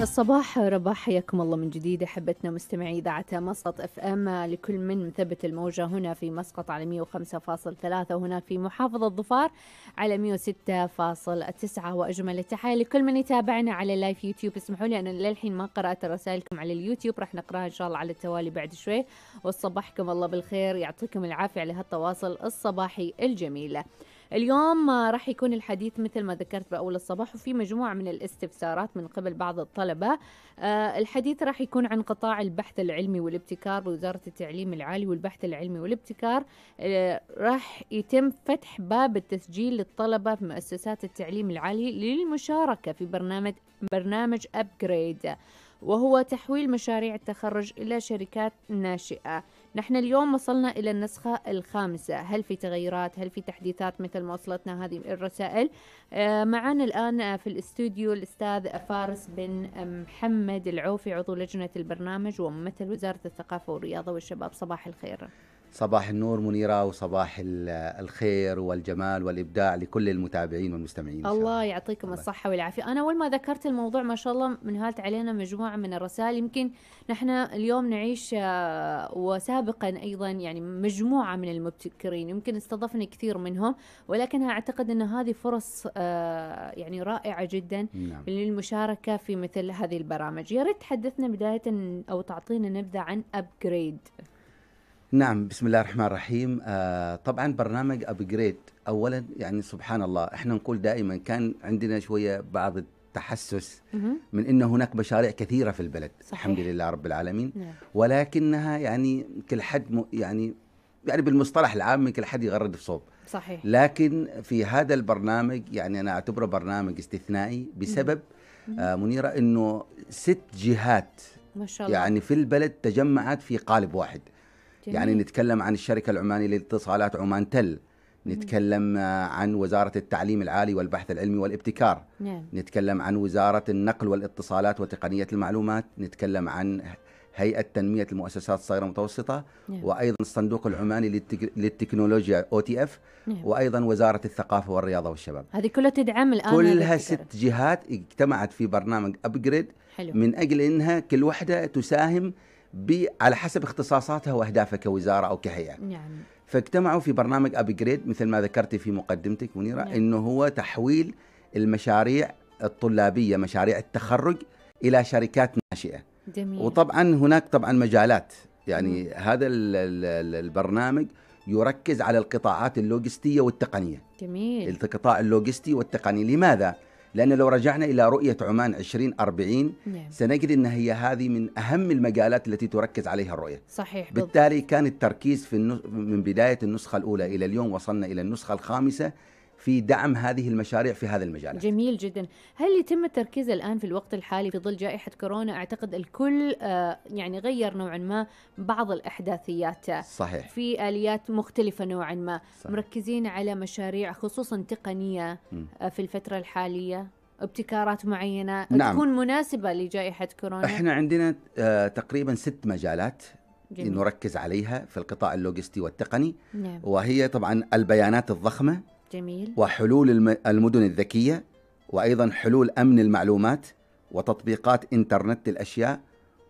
الصباح آه، رباح حياكم الله من جديد احبتنا مستمعي اذاعه مسقط اف ام لكل من مثبت الموجه هنا في مسقط على 105.3 وهناك في محافظه ظفار على 106.9 واجمل التحيه لكل من يتابعنا على اللايف يوتيوب اسمحوا لي انا للحين ما قرات رسائلكم على اليوتيوب راح نقراها ان شاء الله على التوالي بعد شوي وصبحكم الله بالخير يعطيكم العافيه على هالتواصل الصباحي الجميل اليوم راح يكون الحديث مثل ما ذكرت بأول الصباح وفي مجموعة من الاستفسارات من قبل بعض الطلبة آه، الحديث راح يكون عن قطاع البحث العلمي والابتكار بوزارة التعليم العالي والبحث العلمي والابتكار آه، راح يتم فتح باب التسجيل للطلبة في مؤسسات التعليم العالي للمشاركة في برنامج برنامج أبجريد وهو تحويل مشاريع التخرج إلى شركات ناشئة نحن اليوم وصلنا إلى النسخة الخامسة هل في تغيرات هل في تحديثات مثل ما وصلتنا هذه الرسائل آه، معنا الآن آه، في الاستوديو الأستاذ فارس بن آه، محمد العوفي عضو لجنة البرنامج وممثل وزارة الثقافة والرياضة والشباب صباح الخير صباح النور منيرة وصباح الخير والجمال والإبداع لكل المتابعين والمستمعين الله يعطيكم الله. الصحة والعافية أنا أول ما ذكرت الموضوع ما شاء الله منهالت علينا مجموعة من الرسائل يمكن نحن اليوم نعيش آه، وسابقا أيضا يعني مجموعة من المبتكرين يمكن استضفنا كثير منهم ولكن أعتقد أن هذه فرص آه، يعني رائعة جدا نعم. للمشاركة في مثل هذه البرامج يا ريت تحدثنا بداية أو تعطينا نبذة عن أبجريد نعم بسم الله الرحمن الرحيم آه طبعا برنامج ابجريد اولا يعني سبحان الله احنا نقول دائما كان عندنا شويه بعض التحسس من ان هناك مشاريع كثيره في البلد صحيح. الحمد لله رب العالمين نعم. ولكنها يعني كل حد يعني يعني بالمصطلح العام كل حد يغرد في صوب صحيح لكن في هذا البرنامج يعني انا اعتبره برنامج استثنائي بسبب آه منيره انه ست جهات ما شاء الله. يعني في البلد تجمعت في قالب واحد يعني جميل. يعني نتكلم عن الشركة العمانية للاتصالات عمان تل نتكلم آه، عن وزارة التعليم العالي والبحث العلمي والابتكار نعم. نتكلم عن وزارة النقل والاتصالات وتقنية المعلومات نتكلم عن هيئة تنمية المؤسسات الصغيرة المتوسطه نعم. وأيضا الصندوق العماني للتك... للتكنولوجيا أو تي اف وأيضا وزارة الثقافة والرياضة والشباب هذه كلها تدعم الآن كلها ست جهات اجتمعت في برنامج أبجريد من أجل أنها كل واحدة تساهم على حسب اختصاصاتها واهدافها كوزاره او كهيئه. نعم. فاجتمعوا في برنامج ابجريد مثل ما ذكرتي في مقدمتك منيره نعم. انه هو تحويل المشاريع الطلابيه مشاريع التخرج الى شركات ناشئه. جميل. وطبعا هناك طبعا مجالات يعني مم. هذا الـ الـ البرنامج يركز على القطاعات اللوجستيه والتقنيه. جميل. القطاع اللوجستي والتقني لماذا؟ لأن لو رجعنا إلى رؤية عمان 2040 نعم. سنجد أن هي هذه من أهم المجالات التي تركز عليها الرؤية صحيح بالتالي بالضبط. كان التركيز في النس... من بداية النسخة الأولى إلى اليوم وصلنا إلى النسخة الخامسة في دعم هذه المشاريع في هذا المجال جميل جدا هل يتم التركيز الآن في الوقت الحالي في ظل جائحة كورونا أعتقد الكل آه، يعني غير نوعا ما بعض الإحداثيات صحيح في آليات مختلفة نوعا ما صحيح. مركزين على مشاريع خصوصا تقنية آه، في الفترة الحالية ابتكارات معينة نعم. تكون مناسبة لجائحة كورونا احنا عندنا آه، تقريبا ست مجالات جميل. نركز عليها في القطاع اللوجستي والتقني نعم. وهي طبعا البيانات الضخمة جميل وحلول المدن الذكية وأيضا حلول أمن المعلومات وتطبيقات إنترنت الأشياء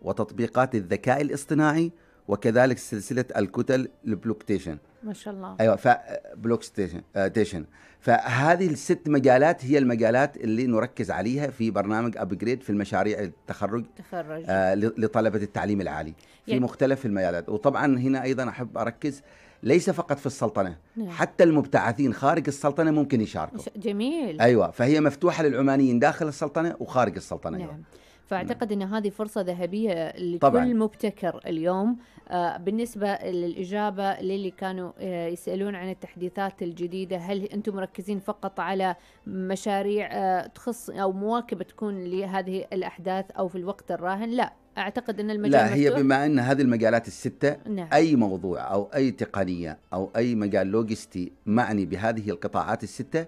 وتطبيقات الذكاء الاصطناعي وكذلك سلسلة الكتل البلوكتيشن ما شاء الله أيوة فبلوك ستيشن آه، تيشن فهذه الست مجالات هي المجالات اللي نركز عليها في برنامج أبجريد في المشاريع التخرج تخرج آه لطلبة التعليم العالي في يعني. مختلف المجالات وطبعا هنا أيضا أحب أركز ليس فقط في السلطنه نعم. حتى المبتعثين خارج السلطنه ممكن يشاركوا جميل ايوه فهي مفتوحه للعمانيين داخل السلطنه وخارج السلطنه نعم. أيوة. فاعتقد نعم. ان هذه فرصه ذهبيه لكل طبعًا. مبتكر اليوم آه، بالنسبه للاجابه للي كانوا آه، يسالون عن التحديثات الجديده هل انتم مركزين فقط على مشاريع آه، تخص او مواكبه تكون لهذه الاحداث او في الوقت الراهن لا اعتقد ان المجال لا مفتوح. هي بما ان هذه المجالات السته نعم. اي موضوع او اي تقنيه او اي مجال لوجستي معني بهذه القطاعات السته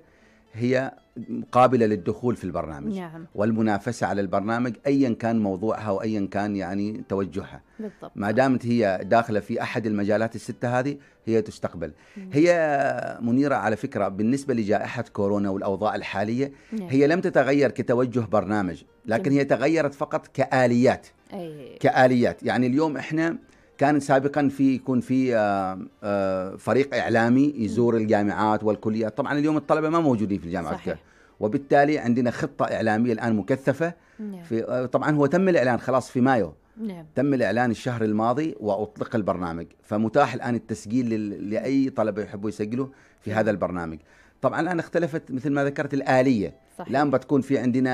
هي قابله للدخول في البرنامج نعم. والمنافسه على البرنامج ايا كان موضوعها وايا كان يعني توجهها بالضبط. ما دامت هي داخله في احد المجالات السته هذه هي تستقبل مم. هي منيره على فكره بالنسبه لجائحه كورونا والاوضاع الحاليه نعم. هي لم تتغير كتوجه برنامج لكن جميل. هي تغيرت فقط كاليات كاليات يعني اليوم احنا كان سابقا في يكون في آه، آه، فريق اعلامي يزور الجامعات والكليات طبعا اليوم الطلبه ما موجودين في الجامعات صحيح. وبالتالي عندنا خطه اعلاميه الان مكثفه نعم. في آه، طبعا هو تم الاعلان خلاص في مايو نعم. تم الاعلان الشهر الماضي واطلق البرنامج فمتاح الان التسجيل لاي طلبه يحبوا يسجلوا في نعم. هذا البرنامج طبعا الان اختلفت مثل ما ذكرت الاليه صحيح. الان بتكون في عندنا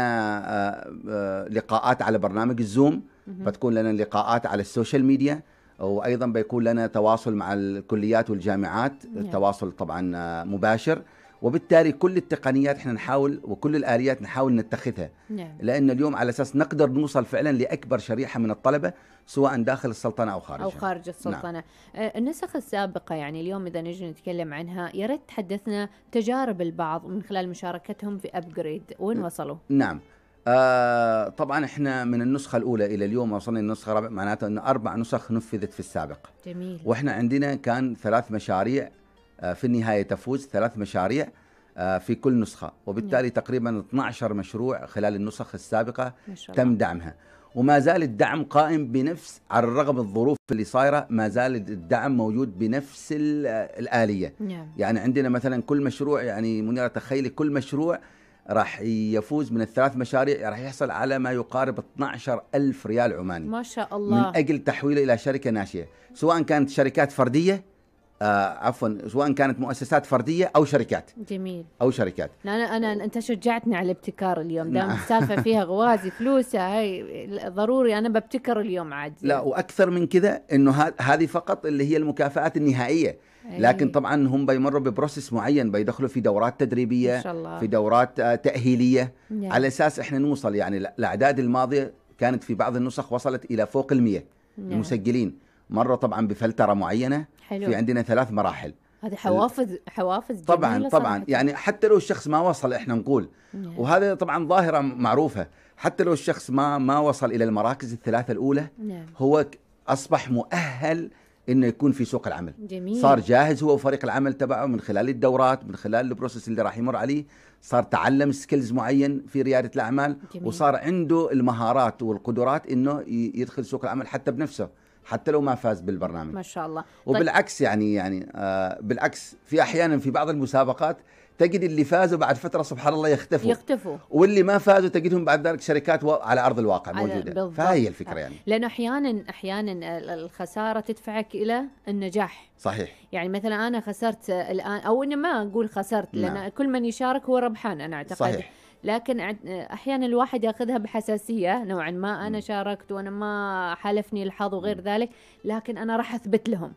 آه، آه، لقاءات على برنامج الزوم بتكون لنا لقاءات على السوشيال ميديا وايضا بيكون لنا تواصل مع الكليات والجامعات نعم. التواصل طبعا آه، مباشر وبالتالي كل التقنيات احنا نحاول وكل الاليات نحاول نتخذها نعم. لان اليوم على اساس نقدر نوصل فعلا لاكبر شريحه من الطلبه سواء داخل السلطنه او خارجها او خارج نعم. السلطنه نعم. أه، النسخ السابقه يعني اليوم اذا نجي نتكلم عنها يا ريت تحدثنا تجارب البعض من خلال مشاركتهم في ابجريد وين وصلوا نعم آه طبعا احنا من النسخة الأولى إلى اليوم وصلنا للنسخة الرابعة معناته أن أربع نسخ نفذت في السابق جميل وإحنا عندنا كان ثلاث مشاريع آه، في النهاية تفوز ثلاث مشاريع آه، في كل نسخة وبالتالي نعم. تقريبا 12 مشروع خلال النسخ السابقة تم دعمها وما زال الدعم قائم بنفس على الرغم الظروف اللي صايرة ما زال الدعم موجود بنفس آه، الآلية نعم. يعني عندنا مثلا كل مشروع يعني منيرة تخيلي كل مشروع راح يفوز من الثلاث مشاريع راح يحصل على ما يقارب 12 ألف ريال عماني ما شاء الله من أجل تحويله إلى شركة ناشئة سواء كانت شركات فردية آه عفوا سواء كانت مؤسسات فرديه او شركات جميل او شركات لا انا انا انت شجعتني على الابتكار اليوم دام السالفه نعم. فيها غوازي فلوسها هي ضروري انا ببتكر اليوم عاد لا واكثر من كذا انه هذه فقط اللي هي المكافآت النهائيه لكن طبعا هم بيمروا ببروسس معين بيدخلوا في دورات تدريبيه شاء الله. في دورات آه، تاهيليه يعني. على اساس احنا نوصل يعني الاعداد الماضيه كانت في بعض النسخ وصلت الى فوق المية يعني. المسجلين مره طبعا بفلتره معينه حلو. في عندنا ثلاث مراحل هذه حوافز حوافز طبعا طبعا يعني حتى لو الشخص ما وصل احنا نقول نعم. وهذا طبعا ظاهره معروفه حتى لو الشخص ما ما وصل الى المراكز الثلاثه الاولى نعم. هو اصبح مؤهل انه يكون في سوق العمل جميل. صار جاهز هو وفريق العمل تبعه من خلال الدورات من خلال البروسيس اللي راح يمر عليه صار تعلم سكيلز معين في رياده الاعمال جميل. وصار عنده المهارات والقدرات انه يدخل سوق العمل حتى بنفسه حتى لو ما فاز بالبرنامج ما شاء الله طيب. وبالعكس يعني يعني آه بالعكس في احيانا في بعض المسابقات تجد اللي فازوا بعد فتره سبحان الله يختفوا يختفوا واللي ما فازوا تجدهم بعد ذلك شركات و... على ارض الواقع موجوده بالضبط. فهي الفكره يعني لانه احيانا احيانا الخساره تدفعك الى النجاح صحيح يعني مثلا انا خسرت الان او اني ما اقول خسرت نعم. لان نعم. كل من يشارك هو ربحان انا اعتقد صحيح لكن احيانا الواحد ياخذها بحساسيه نوعا ما انا شاركت وانا ما حالفني الحظ وغير ذلك لكن انا راح اثبت لهم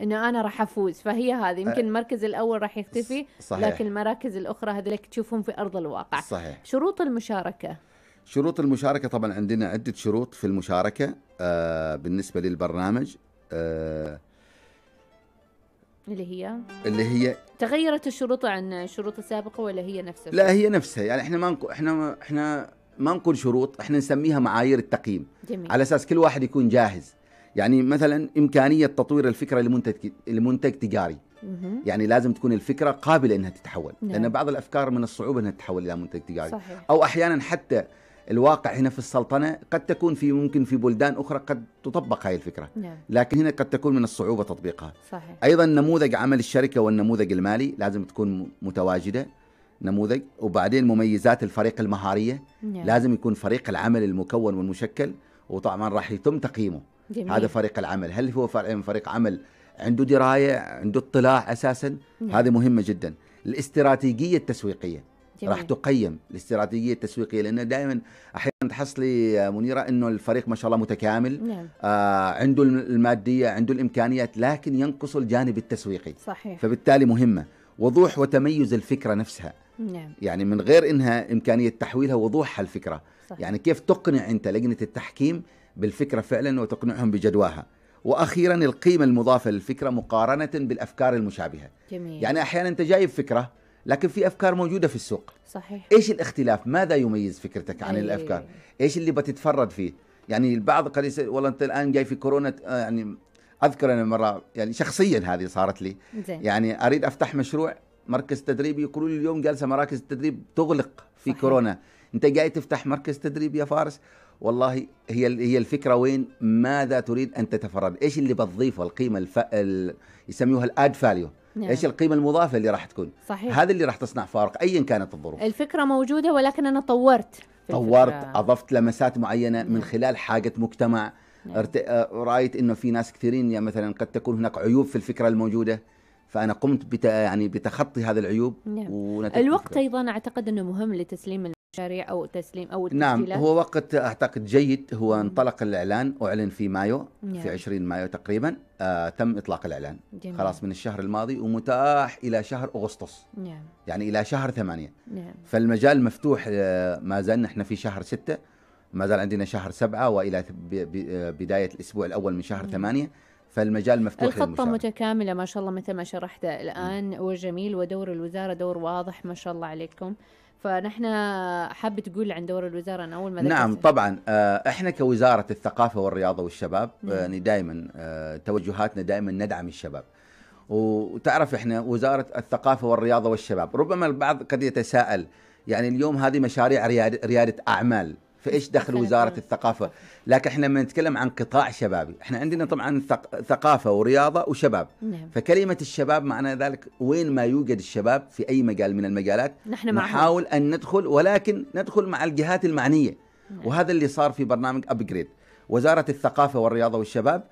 انه انا راح افوز فهي هذه يمكن المركز الاول راح يختفي صحيح. لكن المراكز الاخرى هذلك تشوفهم في ارض الواقع صحيح. شروط المشاركه شروط المشاركه طبعا عندنا عده شروط في المشاركه آه بالنسبه للبرنامج آه اللي هي اللي هي تغيرت الشروط عن الشروط السابقه ولا هي نفسها؟ لا هي نفسها يعني احنا ما نقول احنا احنا ما نقول شروط احنا نسميها معايير التقييم جميل. على اساس كل واحد يكون جاهز يعني مثلا امكانيه تطوير الفكره لمنتج لمنتج تجاري مه. يعني لازم تكون الفكره قابله انها تتحول نعم. لان بعض الافكار من الصعوبه انها تتحول الى منتج تجاري صحيح. او احيانا حتى الواقع هنا في السلطنه قد تكون في ممكن في بلدان اخرى قد تطبق هذه الفكره نعم. لكن هنا قد تكون من الصعوبه تطبيقها صحيح. ايضا نموذج عمل الشركه والنموذج المالي لازم تكون متواجده نموذج وبعدين مميزات الفريق المهاريه نعم. لازم يكون فريق العمل المكون والمشكل وطبعا راح يتم تقييمه جميل. هذا فريق العمل هل هو فريق عمل عنده درايه عنده اطلاع اساسا نعم. هذه مهمه جدا الاستراتيجيه التسويقيه جميل. راح تقيم الاستراتيجيه التسويقيه لانه دائما احيانا تحصلي منيره انه الفريق ما شاء الله متكامل نعم. آه عنده الماديه عنده الامكانيات لكن ينقص الجانب التسويقي صحيح فبالتالي مهمه وضوح وتميز الفكره نفسها نعم. يعني من غير انها امكانيه تحويلها وضوحها الفكره صحيح. يعني كيف تقنع انت لجنه التحكيم بالفكره فعلا وتقنعهم بجدواها واخيرا القيمه المضافه للفكره مقارنه بالافكار المشابهه جميل. يعني احيانا انت جايب فكره لكن في افكار موجوده في السوق صحيح ايش الاختلاف ماذا يميز فكرتك عن أيه. الافكار ايش اللي بتتفرد فيه يعني البعض قد يسأل والله انت الان جاي في كورونا آه، يعني اذكر انا مره يعني شخصيا هذه صارت لي زي. يعني اريد افتح مشروع مركز تدريبي يقولوا لي اليوم جالسه مراكز التدريب تغلق في صحيح. كورونا انت جاي تفتح مركز تدريب يا فارس والله هي هي الفكره وين ماذا تريد ان تتفرد ايش اللي بتضيفه القيمه الف... ال... يسميوها الاد فاليو نعم. ايش القيمه المضافه اللي راح تكون صحيح. هذا اللي راح تصنع فارق ايا كانت الظروف الفكره موجوده ولكن انا طورت طورت اضفت لمسات معينه نعم. من خلال حاجه مجتمع نعم. آه، رايت انه في ناس كثيرين يعني مثلا قد تكون هناك عيوب في الفكره الموجوده فانا قمت بت... يعني بتخطي هذه العيوب نعم. الوقت ايضا اعتقد انه مهم لتسليم المشاريع او تسليم او التسليم نعم هو وقت اعتقد جيد هو انطلق الاعلان اعلن في مايو نعم. في 20 مايو تقريبا آه تم اطلاق الاعلان جميل. خلاص من الشهر الماضي ومتاح الى شهر اغسطس نعم يعني الى شهر ثمانية نعم فالمجال مفتوح آه ما زلنا احنا في شهر ستة ما زال عندنا شهر سبعة والى آه، بدايه الاسبوع الاول من شهر نعم. ثمانية فالمجال مفتوح الخطة للمشاركة. متكاملة ما شاء الله مثل ما شرحت الآن نعم. وجميل ودور الوزارة دور واضح ما شاء الله عليكم فنحن حابة تقول عن دور الوزارة أنا أول ما ذكرت نعم طبعا آه، إحنا كوزارة الثقافة والرياضة والشباب يعني دائما آه، توجهاتنا دائما ندعم الشباب وتعرف إحنا وزارة الثقافة والرياضة والشباب ربما البعض قد يتساءل يعني اليوم هذه مشاريع ريادة أعمال فايش دخل وزاره الثقافه لكن احنا لما نتكلم عن قطاع شبابي احنا عندنا طبعا ثقافه ورياضه وشباب نعم. فكلمه الشباب معنى ذلك وين ما يوجد الشباب في اي مجال من المجالات نحن نحاول معهم. ان ندخل ولكن ندخل مع الجهات المعنيه نعم. وهذا اللي صار في برنامج ابجريد وزاره الثقافه والرياضه والشباب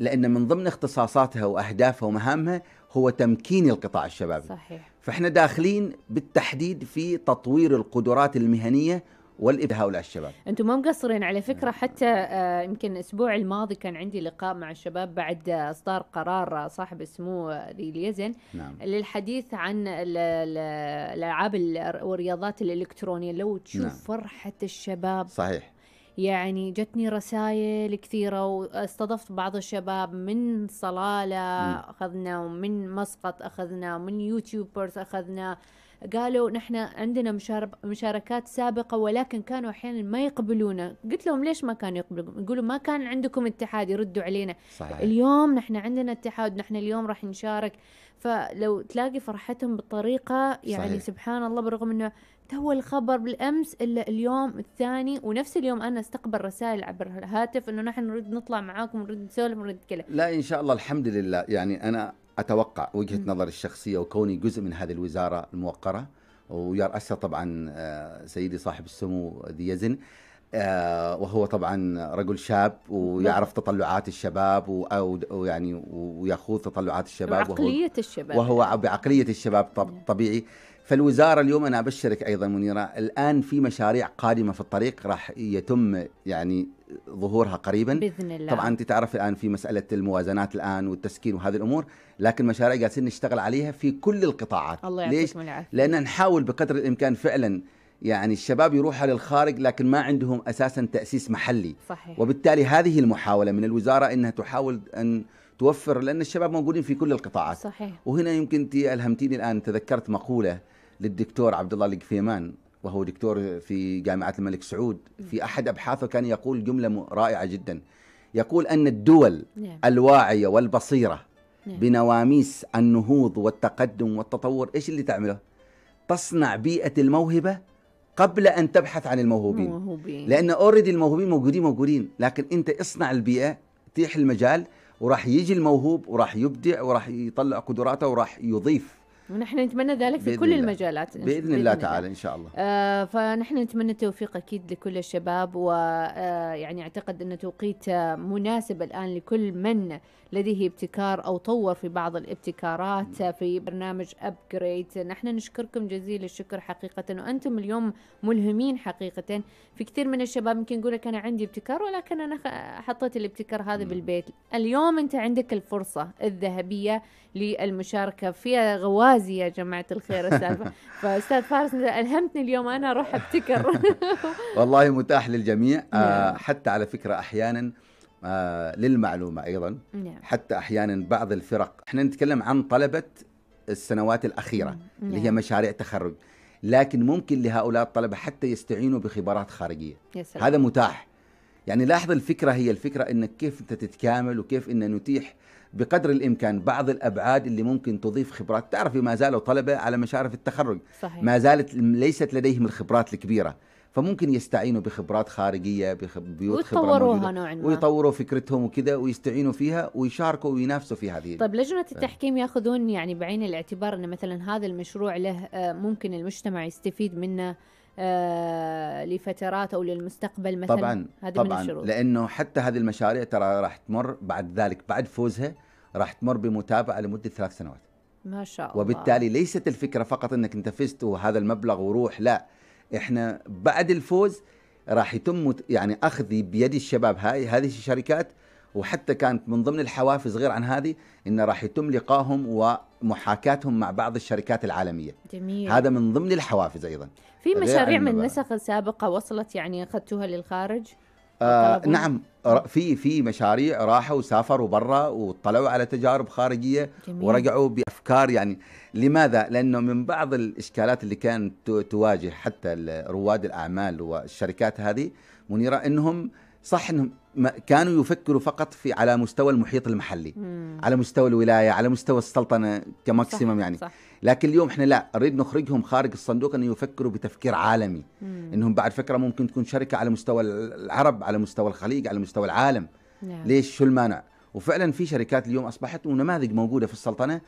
لان من ضمن اختصاصاتها واهدافها ومهامها هو تمكين القطاع الشبابي صحيح فاحنا داخلين بالتحديد في تطوير القدرات المهنيه والابداع هؤلاء الشباب انتم ما مقصرين على فكره حتى آه، يمكن الاسبوع الماضي كان عندي لقاء مع الشباب بعد اصدار قرار صاحب السمو ذي اليزن نعم. للحديث عن الالعاب والرياضات الالكترونيه لو تشوف نعم. فرحه الشباب صحيح يعني جتني رسائل كثيره واستضفت بعض الشباب من صلاله اخذنا ومن مسقط اخذنا ومن يوتيوبرز اخذنا قالوا نحن عندنا مشاركات سابقة ولكن كانوا أحيانا ما يقبلونا قلت لهم ليش ما كانوا يقبلون يقولوا ما كان عندكم اتحاد يردوا علينا صحيح. اليوم نحن عندنا اتحاد نحن اليوم راح نشارك فلو تلاقي فرحتهم بطريقة يعني صحيح. سبحان الله بالرغم أنه تو الخبر بالامس الا اليوم الثاني ونفس اليوم انا استقبل رسائل عبر الهاتف انه نحن نريد نطلع معاكم ونريد نسولف ونريد نتكلم لا ان شاء الله الحمد لله يعني انا اتوقع وجهه نظري الشخصيه وكوني جزء من هذه الوزاره الموقره ويرأسها طبعا آه، سيدي صاحب السمو ذي يزن آه، وهو طبعا رجل شاب ويعرف تطلعات الشباب ويعني ويخوض تطلعات الشباب بعقلية الشباب وهو بعقلية الشباب نعم. طبيعي فالوزاره اليوم انا ابشرك ايضا منيره الان في مشاريع قادمه في الطريق راح يتم يعني ظهورها قريبا باذن الله طبعا انت تعرف الان في مساله الموازنات الان والتسكين وهذه الامور لكن مشاريع قاعدين نشتغل عليها في كل القطاعات الله ليش؟ لان نحاول بقدر الامكان فعلا يعني الشباب يروحوا للخارج لكن ما عندهم اساسا تاسيس محلي صحيح. وبالتالي هذه المحاوله من الوزاره انها تحاول ان توفر لان الشباب موجودين في كل القطاعات صحيح. وهنا يمكن انت الهمتيني الان تذكرت مقوله للدكتور عبد الله القفيمان وهو دكتور في جامعة الملك سعود في أحد أبحاثه كان يقول جملة رائعة جدا يقول أن الدول نعم. الواعية والبصيرة نعم. بنواميس النهوض والتقدم والتطور إيش اللي تعمله تصنع بيئة الموهبة قبل أن تبحث عن الموهوبين, لأن أوريدي الموهوبين موجودين موجودين لكن أنت اصنع البيئة تيح المجال وراح يجي الموهوب وراح يبدع وراح يطلع قدراته وراح يضيف ونحن نتمنى ذلك في كل الله. المجالات بإذن, بإذن الله تعالى إن شاء الله آه فنحن نتمنى التوفيق أكيد لكل الشباب ويعني آه يعني أعتقد أن توقيت مناسب الآن لكل من لديه ابتكار أو طور في بعض الابتكارات في برنامج أبجريد نحن نشكركم جزيل الشكر حقيقة وأنتم اليوم ملهمين حقيقة في كثير من الشباب يمكن يقول لك أنا عندي ابتكار ولكن أنا حطيت الابتكار هذا بالبيت اليوم أنت عندك الفرصة الذهبية للمشاركة في غوازي يا جماعة الخير السالفة فأستاذ فارس ألهمتني اليوم أنا أروح أبتكر والله متاح للجميع آه، نعم. حتى على فكرة أحيانا آه، للمعلومة أيضا نعم. حتى أحيانا بعض الفرق احنا نتكلم عن طلبة السنوات الأخيرة نعم. نعم. اللي هي مشاريع تخرج لكن ممكن لهؤلاء الطلبة حتى يستعينوا بخبرات خارجية يسلم. هذا متاح يعني لاحظ الفكرة هي الفكرة أنك كيف أنت تتكامل وكيف أن نتيح بقدر الامكان بعض الابعاد اللي ممكن تضيف خبرات تعرفي ما زالوا طلبه على مشارف التخرج صحيح. ما زالت ليست لديهم الخبرات الكبيره فممكن يستعينوا بخبرات خارجيه ببيوت ويطوروها نوعا ما ويطوروا فكرتهم وكذا ويستعينوا فيها ويشاركوا وينافسوا في هذه طيب لجنه التحكيم ياخذون يعني بعين الاعتبار ان مثلا هذا المشروع له آه، ممكن المجتمع يستفيد منه آه، لفترات او للمستقبل مثلا طبعا هذه طبعا من لانه حتى هذه المشاريع ترى راح تمر بعد ذلك بعد فوزها راح تمر بمتابعه لمده ثلاث سنوات ما شاء الله وبالتالي ليست الفكره فقط انك انت فزت وهذا المبلغ وروح لا احنا بعد الفوز راح يتم يعني اخذ بيد الشباب هاي هذه الشركات وحتى كانت من ضمن الحوافز غير عن هذه انه راح يتم لقاهم ومحاكاتهم مع بعض الشركات العالميه جميل هذا من ضمن الحوافز ايضا في مشاريع من نسخ سابقه وصلت يعني اخذتوها للخارج آه نعم في في مشاريع راحوا وسافروا برا وطلعوا على تجارب خارجيه جميل. ورجعوا بافكار يعني لماذا؟ لانه من بعض الاشكالات اللي كانت تواجه حتى رواد الاعمال والشركات هذه منيره انهم صح انهم كانوا يفكروا فقط في على مستوى المحيط المحلي مم. على مستوى الولايه على مستوى السلطنه كماكسيمم يعني صح. لكن اليوم احنا لا نريد نخرجهم خارج الصندوق ان يفكروا بتفكير عالمي مم. انهم بعد فكره ممكن تكون شركه على مستوى العرب على مستوى الخليج على مستوى العالم نعم. ليش شو المانع وفعلا في شركات اليوم اصبحت ونماذج موجوده في السلطنه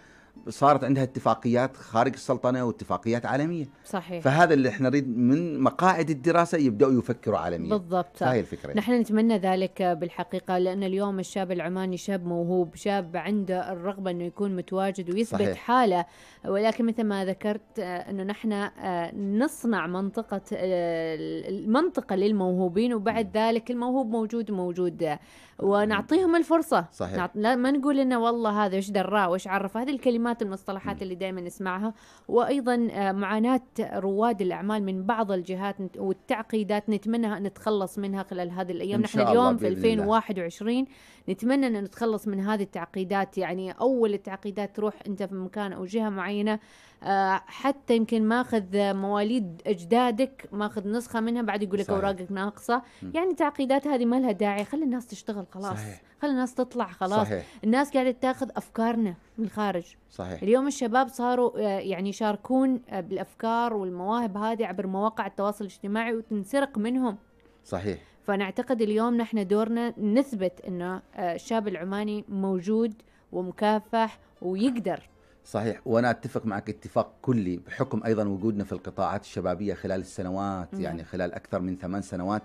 صارت عندها اتفاقيات خارج السلطنه واتفاقيات عالميه صحيح فهذا اللي احنا نريد من مقاعد الدراسه يبداوا يفكروا عالميا بالضبط هاي الفكره نحن نتمنى ذلك بالحقيقه لان اليوم الشاب العماني شاب موهوب شاب عنده الرغبه انه يكون متواجد ويثبت صحيح. حاله ولكن مثل ما ذكرت آه، انه نحن آه، نصنع منطقه آه، المنطقه للموهوبين وبعد ذلك الموهوب موجود موجود ونعطيهم الفرصه صحيح. ما نقول انه والله هذا ايش دراه وايش عرف هذه الكلمه كلمات المصطلحات اللي دائما نسمعها وايضا آه، معاناه رواد الاعمال من بعض الجهات والتعقيدات نتمنى ان نتخلص منها خلال هذه الايام نحن اليوم في 2021 نتمنى ان نتخلص من هذه التعقيدات يعني اول التعقيدات تروح انت في مكان او جهه معينه آه، حتى يمكن ماخذ مواليد اجدادك ماخذ نسخه منها بعد يقول لك اوراقك ناقصه يعني تعقيدات هذه ما لها داعي خلي الناس تشتغل خلاص صحيح. خلي الناس تطلع خلاص صحيح. الناس قاعده تاخذ افكارنا من الخارج صحيح اليوم الشباب صاروا آه، يعني يشاركون آه، بالافكار والمواهب هذه عبر مواقع التواصل الاجتماعي وتنسرق منهم صحيح فانا اعتقد اليوم نحن دورنا نثبت انه الشاب العماني موجود ومكافح ويقدر صحيح وانا اتفق معك اتفاق كلي بحكم ايضا وجودنا في القطاعات الشبابيه خلال السنوات مم. نعم. يعني خلال اكثر من ثمان سنوات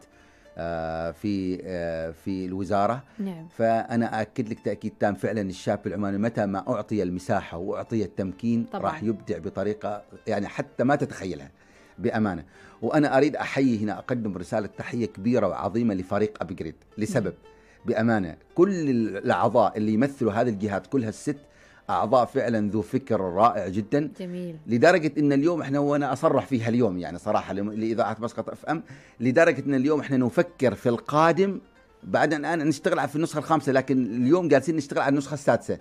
آه، في آه، في الوزاره نعم. فانا اكد لك تاكيد تام فعلا الشاب العماني متى ما اعطي المساحه واعطي التمكين طبعا. راح يبدع بطريقه يعني حتى ما تتخيلها بامانه وانا اريد احيي هنا اقدم رساله تحيه كبيره وعظيمه لفريق ابجريد لسبب مم. نعم. بامانه كل الاعضاء اللي يمثلوا هذه الجهات كلها الست اعضاء فعلا ذو فكر رائع جدا جميل لدرجه ان اليوم احنا وانا اصرح فيها اليوم يعني صراحه لاذاعه مسقط اف ام لدرجه ان اليوم احنا نفكر في القادم بعد الان نشتغل في النسخه الخامسه لكن اليوم جالسين نشتغل على النسخه السادسه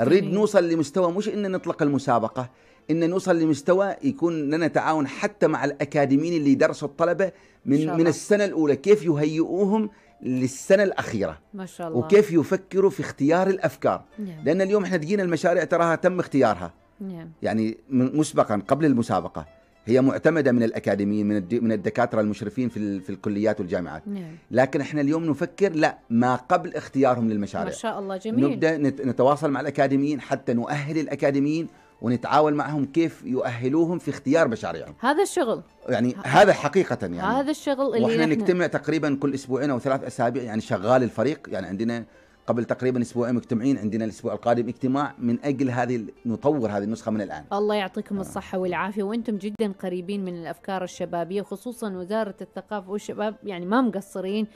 نريد نوصل لمستوى مش ان نطلق المسابقه ان نوصل لمستوى يكون لنا تعاون حتى مع الاكاديميين اللي درسوا الطلبه من من السنه الاولى كيف يهيئوهم للسنه الاخيره ما شاء الله وكيف يفكروا في اختيار الافكار نعم. لان اليوم احنا تجينا المشاريع تراها تم اختيارها نعم. يعني مسبقا قبل المسابقه هي معتمده من الاكاديميين من من الدكاتره المشرفين في في الكليات والجامعات نعم. لكن احنا اليوم نفكر لا ما قبل اختيارهم للمشاريع ما شاء الله جميل نبدا نتواصل مع الاكاديميين حتى نؤهل الاكاديميين ونتعاون معهم كيف يؤهلوهم في اختيار مشاريعهم هذا الشغل يعني هذا حقيقة يعني هذا الشغل اللي واحنا نجتمع تقريبا كل اسبوعين او ثلاث اسابيع يعني شغال الفريق يعني عندنا قبل تقريبا اسبوعين مجتمعين عندنا الاسبوع القادم اجتماع من اجل هذه نطور هذه النسخه من الان الله يعطيكم آه. الصحه والعافيه وانتم جدا قريبين من الافكار الشبابيه وخصوصا وزاره الثقافه والشباب يعني ما مقصرين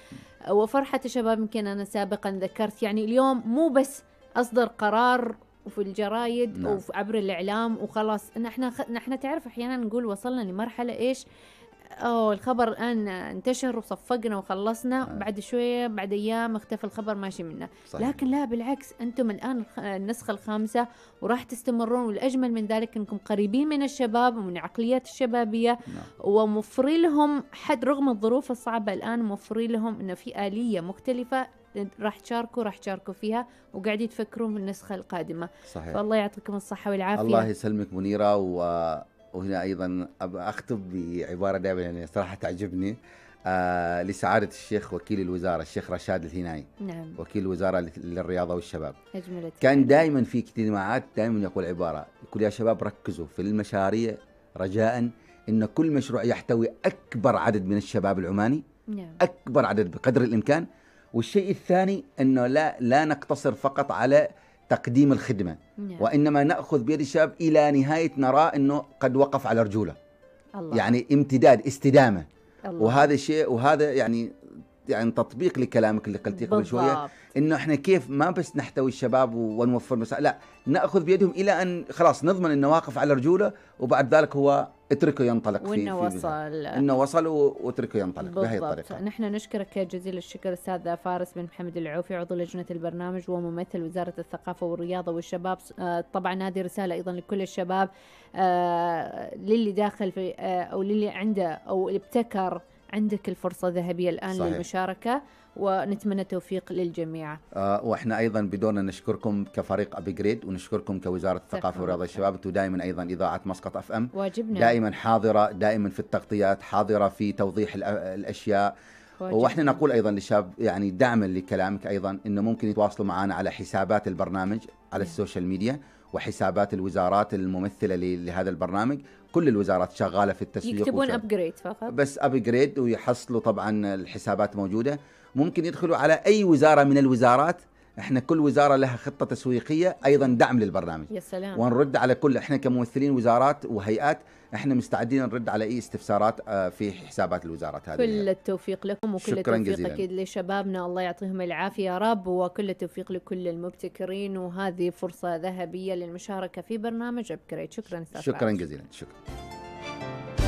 وفرحه الشباب يمكن انا سابقا ذكرت يعني اليوم مو بس اصدر قرار وفي الجرايد نعم. وعبر الاعلام وخلاص نحن نحن تعرف احيانا نقول وصلنا لمرحله ايش اوه الخبر الان انتشر وصفقنا وخلصنا آه. بعد شويه بعد ايام اختفى الخبر ماشي منه صحيح. لكن لا بالعكس انتم الان النسخه الخامسه وراح تستمرون والاجمل من ذلك انكم قريبين من الشباب ومن عقليات الشبابيه نعم. وموفرين لهم حد رغم الظروف الصعبه الان موفرين لهم انه في اليه مختلفه راح تشاركوا راح تشاركوا فيها وقاعد تفكرون في النسخه القادمه صحيح فالله يعطيكم الصحه والعافيه الله يسلمك منيره و... وهنا ايضا اختم بعباره دائما يعني صراحه تعجبني آه لسعادة الشيخ وكيل الوزارة الشيخ رشاد الهناي نعم وكيل الوزارة للرياضة والشباب أجملت كان دائما في اجتماعات دائما يقول عبارة يقول يا شباب ركزوا في المشاريع رجاء أن كل مشروع يحتوي أكبر عدد من الشباب العماني نعم. أكبر عدد بقدر الإمكان والشيء الثاني انه لا لا نقتصر فقط على تقديم الخدمه نعم. وانما ناخذ بيد الشباب الى نهايه نرى انه قد وقف على رجوله الله. يعني امتداد استدامه الله. وهذا الشيء وهذا يعني يعني تطبيق لكلامك اللي قلتيه قبل شويه انه احنا كيف ما بس نحتوي الشباب ونوفر مساعدة لا ناخذ بيدهم الى ان خلاص نضمن انه واقف على رجوله وبعد ذلك هو اتركه ينطلق في انه وصل انه وصل واتركه ينطلق بهي الطريقه نحن نشكرك جزيل الشكر استاذ فارس بن محمد العوفي عضو لجنه البرنامج وممثل وزاره الثقافه والرياضه والشباب آه، طبعا هذه رساله ايضا لكل الشباب آه، للي داخل في آه، او للي عنده او ابتكر عندك الفرصه الذهبيه الان صحيح. للمشاركه ونتمنى التوفيق للجميع آه واحنا ايضا بدورنا نشكركم كفريق ابجريد ونشكركم كوزاره الثقافه والرياضه الشباب انتم دائما ايضا اذاعه مسقط اف ام واجبنا دائما حاضره دائما في التغطيات حاضره في توضيح الاشياء واجبنا. واحنا نقول ايضا للشباب يعني دعما لكلامك ايضا انه ممكن يتواصلوا معنا على حسابات البرنامج على نعم. السوشيال ميديا وحسابات الوزارات الممثله لهذا البرنامج كل الوزارات شغاله في التسويق يكتبون ابجريد فقط بس ابجريد ويحصلوا طبعا الحسابات موجوده ممكن يدخلوا على اي وزاره من الوزارات احنا كل وزاره لها خطه تسويقيه ايضا دعم للبرنامج يا سلام ونرد على كل احنا كممثلين وزارات وهيئات احنا مستعدين نرد على اي استفسارات آه، في حسابات الوزارات هذه كل التوفيق لكم وكل شكرا التوفيق جزيلا. اكيد لشبابنا الله يعطيهم العافيه يا رب وكل التوفيق لكل المبتكرين وهذه فرصه ذهبيه للمشاركه في برنامج ابكريت شكرا استاذ شكرا جزيلا شكرا